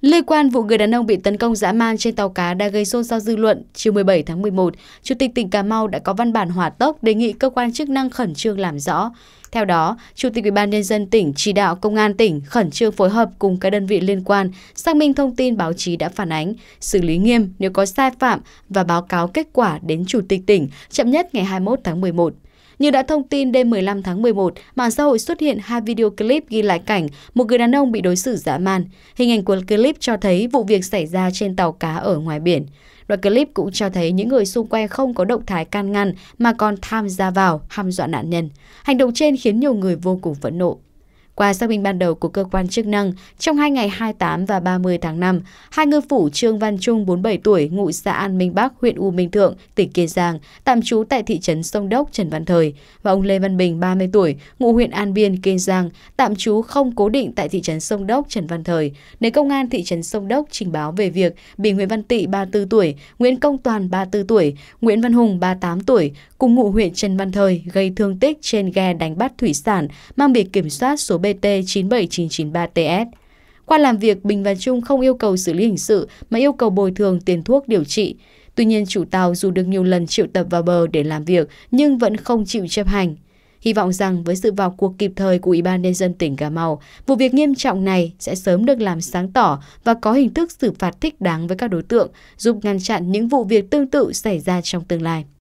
Liên quan vụ người đàn ông bị tấn công dã man trên tàu cá đã gây xôn xao dư luận, chiều 17 tháng 11, Chủ tịch tỉnh Cà Mau đã có văn bản hỏa tốc đề nghị cơ quan chức năng khẩn trương làm rõ. Theo đó, Chủ tịch ủy ban nhân dân tỉnh chỉ đạo Công an tỉnh khẩn trương phối hợp cùng các đơn vị liên quan, xác minh thông tin báo chí đã phản ánh, xử lý nghiêm nếu có sai phạm và báo cáo kết quả đến Chủ tịch tỉnh chậm nhất ngày 21 tháng 11. Như đã thông tin đêm 15 tháng 11, mạng xã hội xuất hiện hai video clip ghi lại cảnh một người đàn ông bị đối xử dã man. Hình ảnh của clip cho thấy vụ việc xảy ra trên tàu cá ở ngoài biển. Đoạn clip cũng cho thấy những người xung quanh không có động thái can ngăn mà còn tham gia vào hăm dọa nạn nhân. Hành động trên khiến nhiều người vô cùng phẫn nộ. Qua xác minh ban đầu của cơ quan chức năng, trong hai ngày 28 và 30 tháng 5, hai ngư phủ Trương Văn Trung 47 tuổi, ngụ xã An Minh Bắc, huyện U Minh Thượng, tỉnh Kiên Giang, tạm trú tại thị trấn Sông Đốc, Trần Văn Thời, và ông Lê Văn Bình 30 tuổi, ngụ huyện An Biên, Kiên Giang, tạm trú không cố định tại thị trấn Sông Đốc, Trần Văn Thời, đến công an thị trấn Sông Đốc trình báo về việc bị Nguyễn Văn Tị 34 tuổi, Nguyễn Công Toàn 34 tuổi, Nguyễn Văn Hùng 38 tuổi, cùng ngụ huyện Trần Văn Thời gây thương tích trên ghe đánh bắt thủy sản mang biển kiểm soát số B BT 97993TS. Qua làm việc, Bình và Trung không yêu cầu xử lý hình sự mà yêu cầu bồi thường tiền thuốc điều trị. Tuy nhiên chủ tàu dù được nhiều lần triệu tập vào bờ để làm việc nhưng vẫn không chịu chấp hành. Hy vọng rằng với sự vào cuộc kịp thời của Ủy ban Nhân dân tỉnh Cà Mau, vụ việc nghiêm trọng này sẽ sớm được làm sáng tỏ và có hình thức xử phạt thích đáng với các đối tượng, giúp ngăn chặn những vụ việc tương tự xảy ra trong tương lai.